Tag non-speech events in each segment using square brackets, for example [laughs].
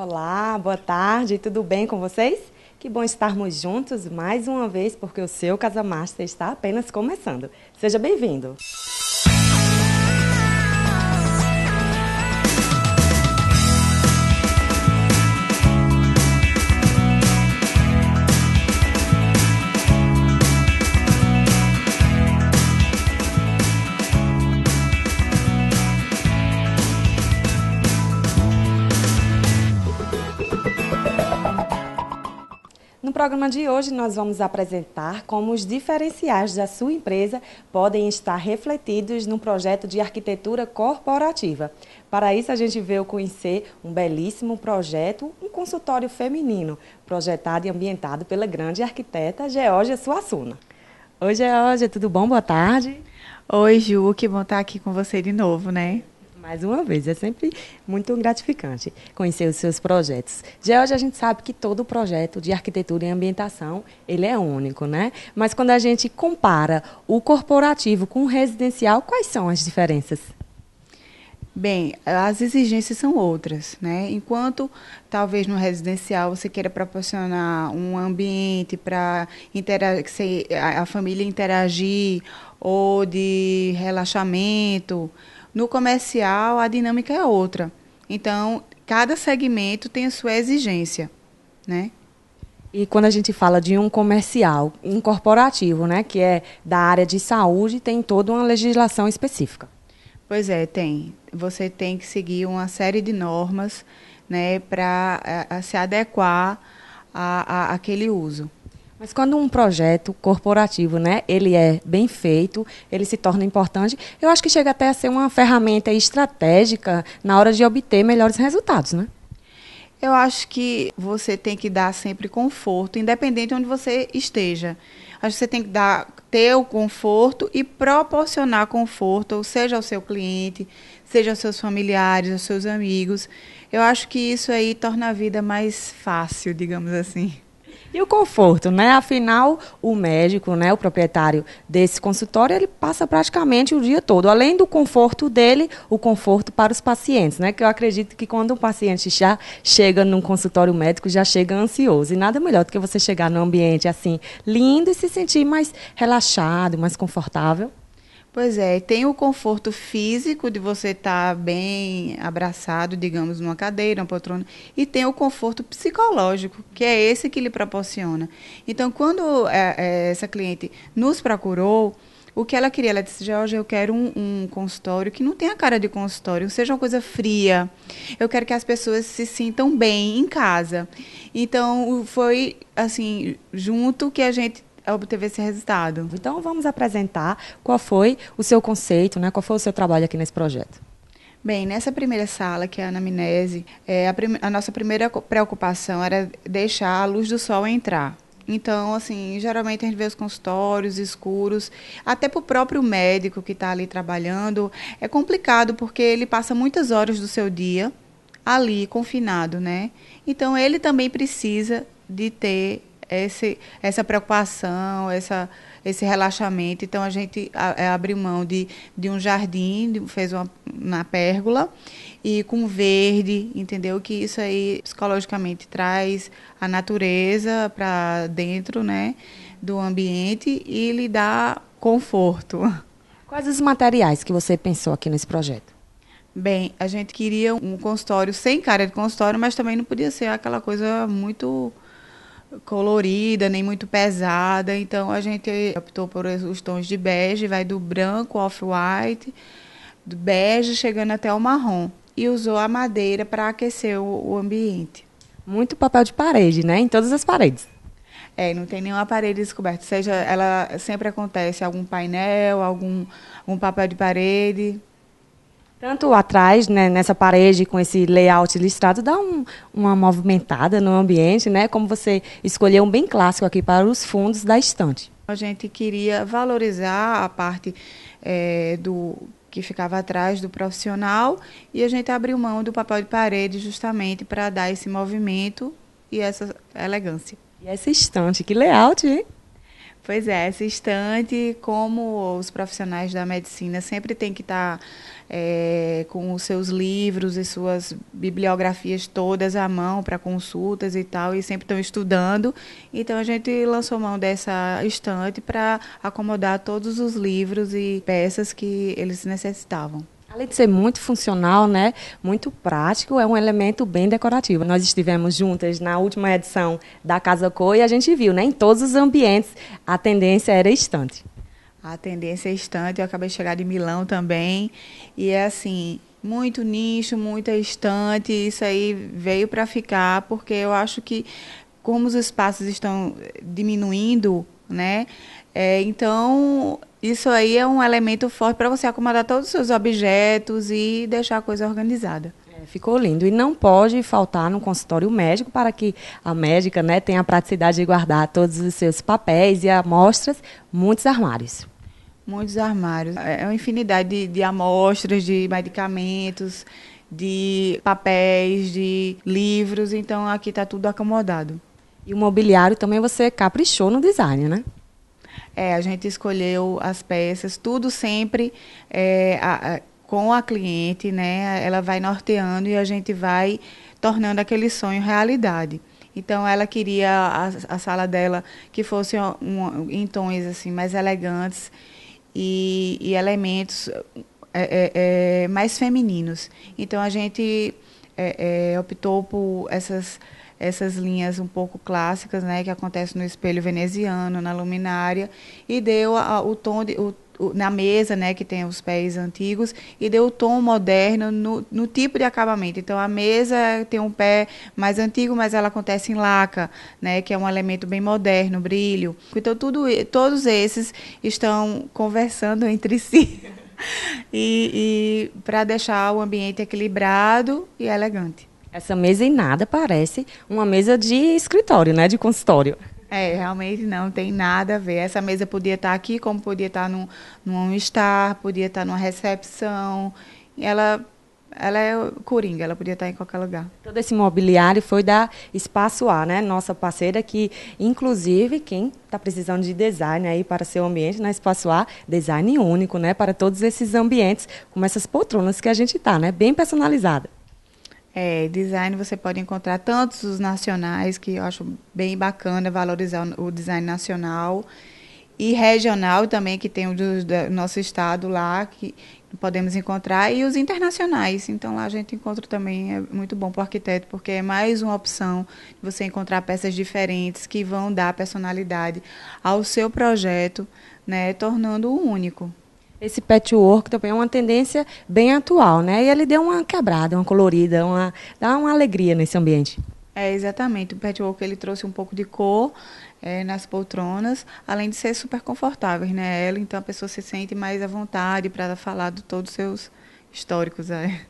Olá, boa tarde, tudo bem com vocês? Que bom estarmos juntos mais uma vez, porque o seu Casa Master está apenas começando. Seja bem-vindo! programa de hoje, nós vamos apresentar como os diferenciais da sua empresa podem estar refletidos no projeto de arquitetura corporativa. Para isso, a gente veio conhecer um belíssimo projeto, um consultório feminino, projetado e ambientado pela grande arquiteta Georgia Suassuna. Oi, Georgia, tudo bom? Boa tarde. Oi, Ju, que bom estar aqui com você de novo, né? Mais uma vez, é sempre muito gratificante conhecer os seus projetos. Já hoje a gente sabe que todo projeto de arquitetura e ambientação, ele é único, né? Mas quando a gente compara o corporativo com o residencial, quais são as diferenças? Bem, as exigências são outras, né? Enquanto talvez no residencial você queira proporcionar um ambiente para a família interagir ou de relaxamento, no comercial, a dinâmica é outra. Então, cada segmento tem a sua exigência, né? E quando a gente fala de um comercial, incorporativo, corporativo, né, que é da área de saúde, tem toda uma legislação específica. Pois é, tem. Você tem que seguir uma série de normas, né, para eh, eh, se adequar a, a, aquele uso. Mas quando um projeto corporativo, né, ele é bem feito, ele se torna importante, eu acho que chega até a ser uma ferramenta estratégica na hora de obter melhores resultados, né? Eu acho que você tem que dar sempre conforto, independente de onde você esteja. Acho que você tem que dar ter o conforto e proporcionar conforto, seja ao seu cliente, seja aos seus familiares, aos seus amigos. Eu acho que isso aí torna a vida mais fácil, digamos assim. E o conforto, né? Afinal, o médico, né, o proprietário desse consultório, ele passa praticamente o dia todo. Além do conforto dele, o conforto para os pacientes, né? Que eu acredito que quando um paciente já chega num consultório médico, já chega ansioso. E nada melhor do que você chegar num ambiente assim lindo e se sentir mais relaxado, mais confortável. Pois é, tem o conforto físico de você estar tá bem abraçado, digamos, numa cadeira, um poltrona, e tem o conforto psicológico, que é esse que lhe proporciona. Então, quando é, é, essa cliente nos procurou, o que ela queria? Ela disse, Jorge, eu quero um, um, consultório que não tenha cara de consultório, seja uma coisa fria. Eu quero que as pessoas se sintam bem em casa. Então, foi assim, junto que a gente é obteve esse resultado. Então vamos apresentar qual foi o seu conceito, né? qual foi o seu trabalho aqui nesse projeto. Bem, nessa primeira sala, que é a anamnese, é, a, a nossa primeira preocupação era deixar a luz do sol entrar. Então, assim, geralmente a gente vê os consultórios escuros. Até para o próprio médico que está ali trabalhando, é complicado porque ele passa muitas horas do seu dia ali, confinado, né? Então, ele também precisa de ter esse, essa preocupação, essa, esse relaxamento. Então, a gente é, abriu mão de, de um jardim, de, fez uma na pérgola, e com verde, entendeu? Que isso aí psicologicamente traz a natureza para dentro né, do ambiente e lhe dá conforto. Quais os materiais que você pensou aqui nesse projeto? Bem, a gente queria um consultório sem cara de consultório, mas também não podia ser aquela coisa muito colorida, nem muito pesada. Então a gente optou por os tons de bege, vai do branco, off-white, do bege chegando até o marrom. E usou a madeira para aquecer o, o ambiente. Muito papel de parede, né? Em todas as paredes. É, não tem nenhuma parede descoberta. Seja, ela sempre acontece algum painel, algum, algum papel de parede. Tanto atrás, né, nessa parede com esse layout listrado, dá um, uma movimentada no ambiente, né? Como você escolheu um bem clássico aqui para os fundos da estante. A gente queria valorizar a parte é, do que ficava atrás do profissional e a gente abriu mão do papel de parede justamente para dar esse movimento e essa elegância. E essa estante, que layout, hein? Pois é, essa estante, como os profissionais da medicina sempre tem que estar tá, é, com os seus livros e suas bibliografias todas à mão para consultas e tal, e sempre estão estudando. Então a gente lançou mão dessa estante para acomodar todos os livros e peças que eles necessitavam. Além de ser muito funcional, né, muito prático, é um elemento bem decorativo. Nós estivemos juntas na última edição da Casa Cor e a gente viu, né, em todos os ambientes, a tendência era estante. A tendência é estante. Eu acabei de chegar de Milão também e é assim, muito nicho, muita estante. Isso aí veio para ficar porque eu acho que como os espaços estão diminuindo, né? É, então isso aí é um elemento forte para você acomodar todos os seus objetos e deixar a coisa organizada. É, ficou lindo. E não pode faltar no consultório médico para que a médica né, tenha a praticidade de guardar todos os seus papéis e amostras, muitos armários. Muitos armários. É uma infinidade de, de amostras, de medicamentos, de papéis, de livros. Então aqui está tudo acomodado. E o mobiliário também você caprichou no design, né? É, a gente escolheu as peças, tudo sempre é, a, a, com a cliente, né? Ela vai norteando e a gente vai tornando aquele sonho realidade. Então ela queria a, a sala dela que fosse um, um, em tons assim mais elegantes e, e elementos é, é, é mais femininos. Então a gente é, optou por essas essas linhas um pouco clássicas, né, que acontecem no espelho veneziano, na luminária, e deu a, o tom de, o, o, na mesa, né, que tem os pés antigos, e deu o tom moderno no, no tipo de acabamento. Então a mesa tem um pé mais antigo, mas ela acontece em laca, né, que é um elemento bem moderno, brilho. Então tudo, todos esses estão conversando [laughs] entre si. [laughs] e, e para deixar o ambiente equilibrado e elegante. Essa mesa em nada parece uma mesa de escritório, né? De consultório. É, realmente não tem nada a ver. Essa mesa podia estar aqui, como podia estar num, num estar, podia estar numa recepção. Ela, ela é coringa, ela podia estar em qualquer lugar. Todo esse mobiliário foi da Espaço A, né? Nossa parceira que, inclusive, quem está precisando de design aí para seu ambiente na né, Espaço A, design único, né? Para todos esses ambientes, como essas poltronas que a gente está, né? Bem personalizada. É, design você pode encontrar tantos os nacionais, que eu acho bem bacana valorizar o design nacional, e regional também, que tem o do, do nosso estado lá, que podemos encontrar, e os internacionais. Então lá a gente encontra também, é muito bom para o arquiteto, porque é mais uma opção você encontrar peças diferentes que vão dar personalidade ao seu projeto, né, tornando-o único. Esse patchwork também é uma tendência bem atual, né? E ele deu uma quebrada, uma colorida, uma, dá uma alegria nesse ambiente. É, exatamente. O patchwork ele trouxe um pouco de cor é, nas poltronas, além de ser super confortável, né? Ela, então a pessoa se sente mais à vontade para falar de todos os seus históricos. aí. É.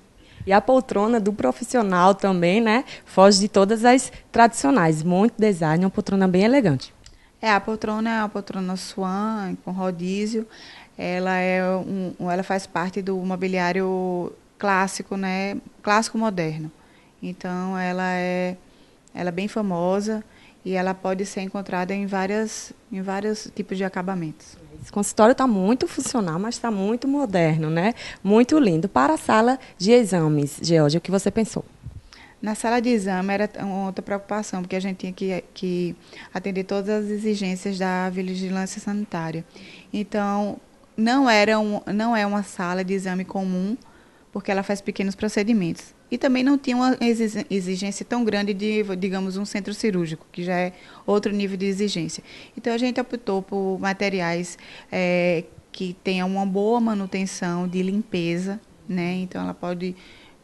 E a poltrona do profissional também, né? Foge de todas as tradicionais. Muito design, uma poltrona bem elegante. É, a poltrona é uma poltrona Swan, com rodízio ela é um, ela faz parte do mobiliário clássico, né? Clássico moderno. Então ela é ela é bem famosa e ela pode ser encontrada em várias em vários tipos de acabamentos. Esse consultório está muito funcional, mas está muito moderno, né? Muito lindo. Para a sala de exames, Georgia, o que você pensou? Na sala de exame era outra preocupação, porque a gente tinha que, que atender todas as exigências da vigilância sanitária. Então, não, era um, não é uma sala de exame comum, porque ela faz pequenos procedimentos. E também não tinha uma exigência tão grande de, digamos, um centro cirúrgico, que já é outro nível de exigência. Então a gente optou por materiais é, que tenham uma boa manutenção de limpeza, né? Então ela pode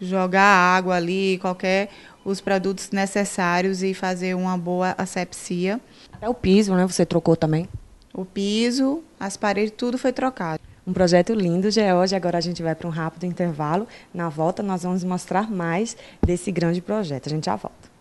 jogar água ali, qualquer os produtos necessários e fazer uma boa asepsia. Até o piso, né? Você trocou também? O piso, as paredes, tudo foi trocado. Um projeto lindo, George. Agora a gente vai para um rápido intervalo. Na volta, nós vamos mostrar mais desse grande projeto. A gente já volta.